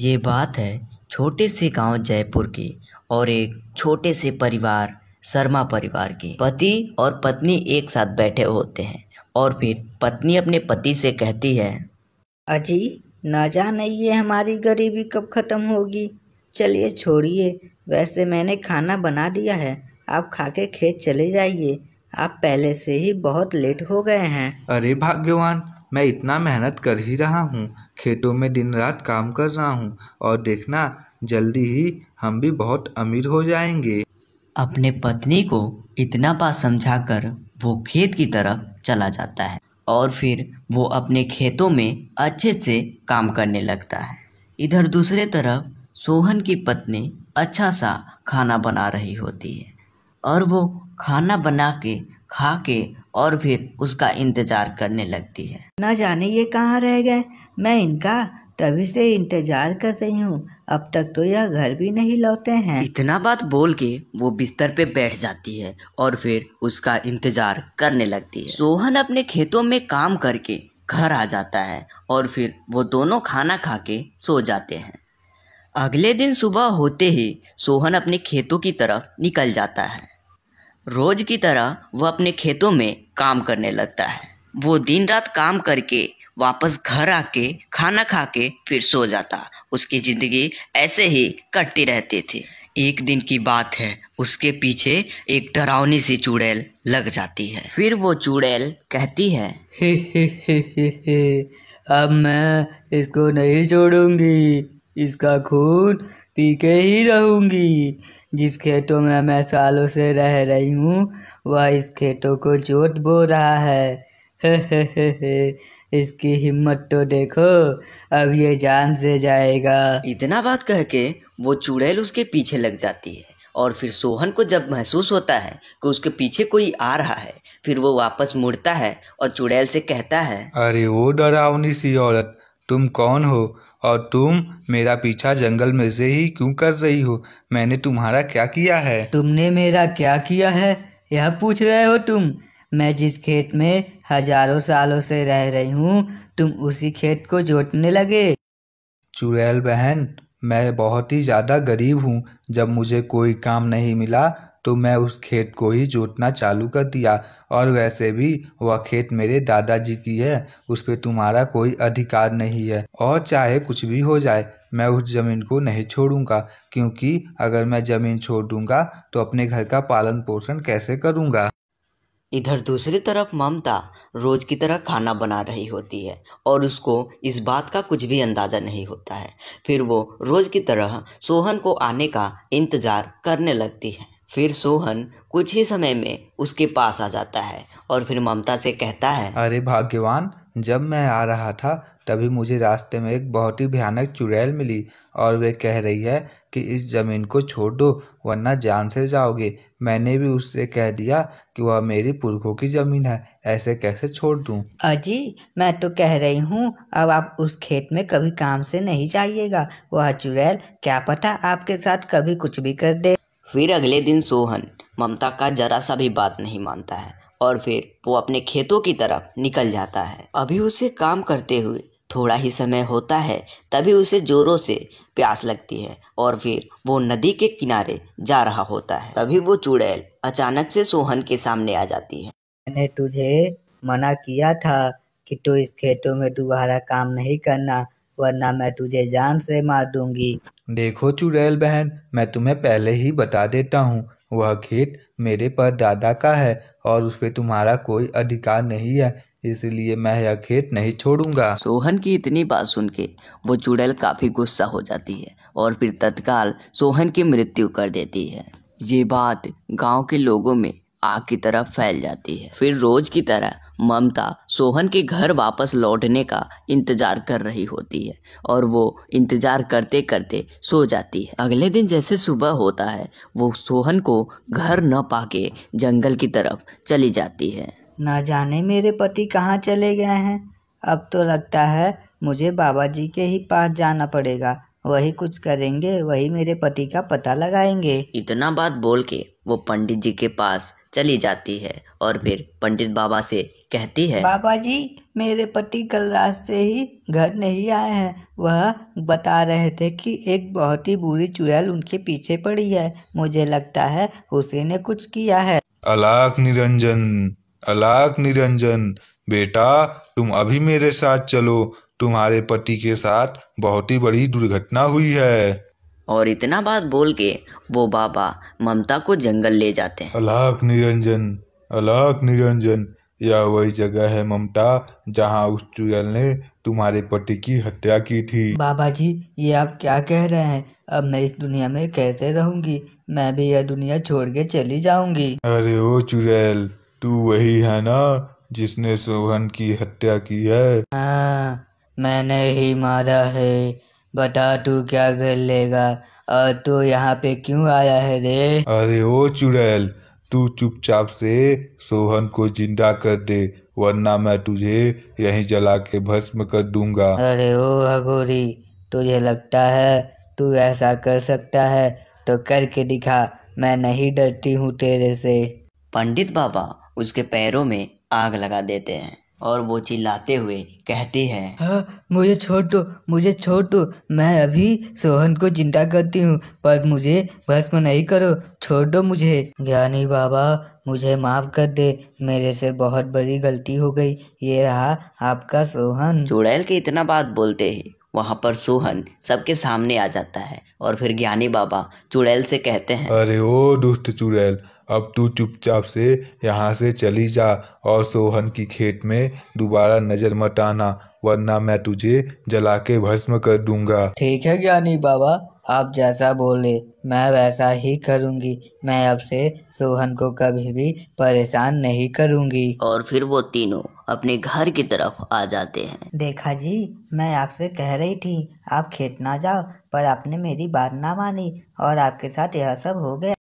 ये बात है छोटे से गांव जयपुर की और एक छोटे से परिवार शर्मा परिवार की पति और पत्नी एक साथ बैठे होते हैं और फिर पत्नी अपने पति से कहती है अजी ना जाने ये हमारी गरीबी कब ख़त्म होगी चलिए छोड़िए वैसे मैंने खाना बना दिया है आप खा के खेत चले जाइए आप पहले से ही बहुत लेट हो गए हैं अरे भाग्यवान मैं इतना मेहनत कर ही रहा हूँ खेतों में दिन रात काम कर रहा हूँ और देखना जल्दी ही हम भी बहुत अमीर हो जाएंगे अपने पत्नी को इतना बात समझाकर वो खेत की तरफ चला जाता है और फिर वो अपने खेतों में अच्छे से काम करने लगता है इधर दूसरे तरफ सोहन की पत्नी अच्छा सा खाना बना रही होती है और वो खाना बना के खा के और फिर उसका इंतज़ार करने लगती है ना जाने ये कहाँ रह गए मैं इनका तभी से इंतजार कर रही हूँ अब तक तो यह घर भी नहीं लौटे हैं इतना बात बोल के वो बिस्तर पे बैठ जाती है और फिर उसका इंतजार करने लगती है सोहन अपने खेतों में काम करके घर आ जाता है और फिर वो दोनों खाना खा के सो जाते हैं अगले दिन सुबह होते ही सोहन अपने खेतों की तरफ निकल जाता है रोज की तरह वह अपने खेतों में काम करने लगता है वो दिन रात काम करके वापस घर आके खाना खा के फिर सो जाता उसकी ज़िंदगी ऐसे ही कटती रहती थी एक दिन की बात है उसके पीछे एक डरावनी सी चुड़ैल लग जाती है फिर वो चुड़ैल कहती है हे हे हे हे हे अब मैं इसको नहीं छोड़ूंगी इसका खून पीके ही रहूंगी जिस खेतों में मैं सालों से रह रही हूँ वह इस खेतों को जोत बो रहा है हे हे हे हे इसकी हिम्मत तो देखो अब ये जान से जाएगा इतना बात कह के वो चुड़ैल उसके पीछे लग जाती है और फिर सोहन को जब महसूस होता है कि उसके पीछे कोई आ रहा है फिर वो वापस मुड़ता है और चुड़ैल से कहता है अरे वो डरावनी सी औरत तुम कौन हो और तुम मेरा पीछा जंगल में से ही क्यों कर रही हो मैंने तुम्हारा क्या किया है तुमने मेरा क्या किया है यह पूछ रहे हो तुम मैं जिस खेत में हजारों सालों से रह रही हूँ तुम उसी खेत को जोतने लगे चुड़ैल बहन मैं बहुत ही ज़्यादा गरीब हूँ जब मुझे कोई काम नहीं मिला तो मैं उस खेत को ही जोतना चालू कर दिया और वैसे भी वह खेत मेरे दादाजी की है उस पर तुम्हारा कोई अधिकार नहीं है और चाहे कुछ भी हो जाए मैं उस ज़मीन को नहीं छोड़ूंगा क्योंकि अगर मैं ज़मीन छोड़ दूंगा तो अपने घर का पालन पोषण कैसे करूंगा इधर दूसरी तरफ ममता रोज की तरह खाना बना रही होती है और उसको इस बात का कुछ भी अंदाज़ा नहीं होता है फिर वो रोज की तरह सोहन को आने का इंतज़ार करने लगती है फिर सोहन कुछ ही समय में उसके पास आ जाता है और फिर ममता से कहता है अरे भाग्यवान जब मैं आ रहा था तभी मुझे रास्ते में एक बहुत ही भयानक चुड़ैल मिली और वे कह रही है कि इस ज़मीन को छोड़ दो वरना जान से जाओगे मैंने भी उससे कह दिया कि वह मेरी पुरखों की ज़मीन है ऐसे कैसे छोड़ दूँ अजी मैं तो कह रही हूँ अब आप उस खेत में कभी काम से नहीं जाइएगा वह चुड़ैल क्या पता आपके साथ कभी कुछ भी कर दे फिर अगले दिन सोहन ममता का जरा सा भी बात नहीं मानता है और फिर वो अपने खेतों की तरफ निकल जाता है अभी उसे काम करते हुए थोड़ा ही समय होता है तभी उसे ज़ोरों से प्यास लगती है और फिर वो नदी के किनारे जा रहा होता है तभी वो चुड़ैल अचानक से सोहन के सामने आ जाती है मैंने तुझे मना किया था कि तू तो इस खेतों में दोबारा काम नहीं करना वरना मैं तुझे जान से मार दूंगी देखो चुड़ैल बहन मैं तुम्हें पहले ही बता देता हूँ वह खेत मेरे पर दादा का है और उस पर तुम्हारा कोई अधिकार नहीं है इसलिए मैं यह खेत नहीं छोड़ूंगा सोहन की इतनी बात सुन के वो चुड़ैल काफ़ी गुस्सा हो जाती है और फिर तत्काल सोहन की मृत्यु कर देती है ये बात गांव के लोगों में आग की तरह फैल जाती है फिर रोज की तरह ममता सोहन के घर वापस लौटने का इंतजार कर रही होती है और वो इंतजार करते करते सो जाती है अगले दिन जैसे सुबह होता है वो सोहन को घर न पाके जंगल की तरफ चली जाती है ना जाने मेरे पति कहाँ चले गए हैं अब तो लगता है मुझे बाबा जी के ही पास जाना पड़ेगा वही कुछ करेंगे वही मेरे पति का पता लगाएंगे इतना बात बोल के वो पंडित जी के पास चली जाती है और फिर पंडित बाबा से कहती है बाबा जी मेरे पति कल रात से ही घर नहीं आए हैं वह बता रहे थे कि एक बहुत ही बुरी चुड़ैल उनके पीछे पड़ी है मुझे लगता है उसी ने कुछ किया है अलाक निरंजन अलाक निरंजन बेटा तुम अभी मेरे साथ चलो तुम्हारे पति के साथ बहुत ही बड़ी दुर्घटना हुई है और इतना बात बोल के वो बाबा ममता को जंगल ले जाते हैं अलाक निरंजन अलाक निरंजन यह वही जगह है ममता जहाँ उस चुड़ैल ने तुम्हारे पति की हत्या की थी बाबा जी ये आप क्या कह रहे हैं अब मैं इस दुनिया में कैसे रहूंगी मैं भी यह दुनिया छोड़ के चली जाऊंगी अरे ओ चुड़ैल तू वही है ना जिसने सोहन की हत्या की है आ, हाँ, मैंने ही मारा है बता तू क्या कर लेगा और तू यहाँ पे क्यों आया है रे अरे ओ चुड़ैल तू चुपचाप से सोहन को जिंदा कर दे वरना मैं तुझे यहीं जला के भस्म कर दूंगा अरे ओ हगोरी तुझे लगता है तू ऐसा कर सकता है तो करके दिखा मैं नहीं डरती हूँ तेरे से पंडित बाबा उसके पैरों में आग लगा देते हैं और वो चिल्लाते हुए कहती है हाँ, मुझे छोड़ दो मुझे छोड़ दो मैं अभी सोहन को जिंदा करती हूँ पर मुझे भस्म नहीं करो छोड़ दो मुझे ज्ञानी बाबा मुझे माफ कर दे मेरे से बहुत बड़ी गलती हो गई ये रहा आपका सोहन चुड़ैल के इतना बात बोलते ही वहाँ पर सोहन सबके सामने आ जाता है और फिर ज्ञानी बाबा चुड़ैल से कहते हैं अरे ओ दुष्ट चुड़ैल अब तू चुपचाप से यहाँ से चली जा और सोहन की खेत में दोबारा नजर मत आना वरना मैं तुझे जला के भस्म कर दूंगा ठीक है ज्ञानी बाबा आप जैसा बोले मैं वैसा ही करूंगी मैं अब से सोहन को कभी भी परेशान नहीं करूंगी और फिर वो तीनों अपने घर की तरफ आ जाते हैं देखा जी मैं आपसे कह रही थी आप खेत ना जाओ पर आपने मेरी बात ना मानी और आपके साथ यह सब हो गया